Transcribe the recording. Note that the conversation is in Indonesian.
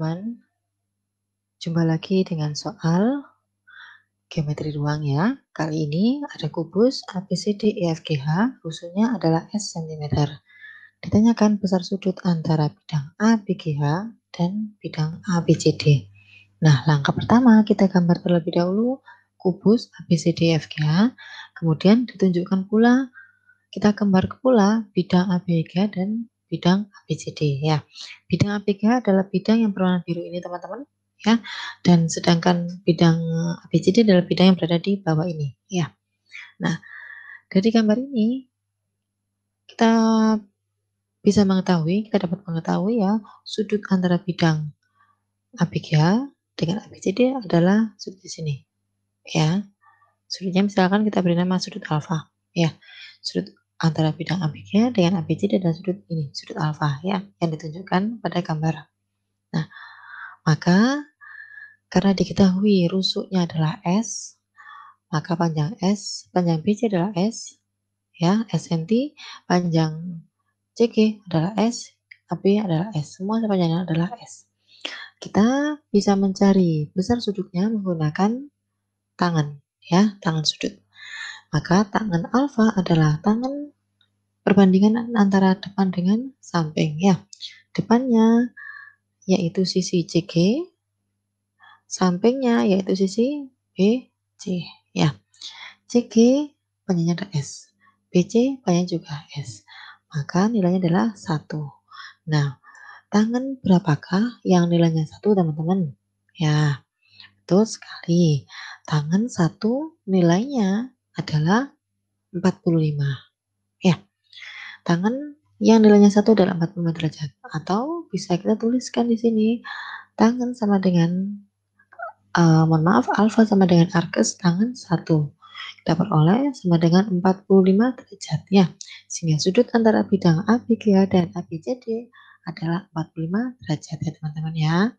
teman-teman. Jumpa lagi dengan soal geometri ruang ya. Kali ini ada kubus ABCD EFGH, rusuhnya adalah S cm. Ditanyakan besar sudut antara bidang ABGH dan bidang ABCD. Nah, langkah pertama kita gambar terlebih dahulu kubus ABCD EFGH, kemudian ditunjukkan pula kita gambar pula bidang ABGH dan bidang ABCD ya. Bidang APK adalah bidang yang berwarna biru ini teman-teman ya. Dan sedangkan bidang ABCD adalah bidang yang berada di bawah ini ya. Nah, dari gambar ini kita bisa mengetahui, kita dapat mengetahui ya sudut antara bidang ABG dengan ABCD adalah sudut di sini. Ya. Sudutnya misalkan kita beri nama sudut alfa, ya. Sudut antara bidang ABG dengan ABC dan sudut ini, sudut alfa ya, yang ditunjukkan pada gambar. Nah, maka karena diketahui rusuknya adalah S, maka panjang S, panjang BC adalah S, ya, SNT, panjang CG adalah S, AB adalah S, semua sepanjangnya adalah S. Kita bisa mencari besar sudutnya menggunakan tangan, ya, tangan sudut. Maka tangan alfa adalah tangan perbandingan antara depan dengan samping ya. Depannya yaitu sisi CG, sampingnya yaitu sisi BC ya. CG panjangnya ada S, BC panjang juga S. Maka nilainya adalah 1. Nah, tangan berapakah yang nilainya 1 teman-teman? Ya, betul sekali. Tangan 1 nilainya adalah 45 tangan yang nilainya satu dalam 45 derajat atau bisa kita tuliskan di sini tangan sama dengan uh, mohon maaf alfa sama dengan arkes tangan satu kita peroleh sama dengan 45 derajat ya sehingga sudut antara bidang ABG dan ABCD adalah 45 derajat ya teman-teman ya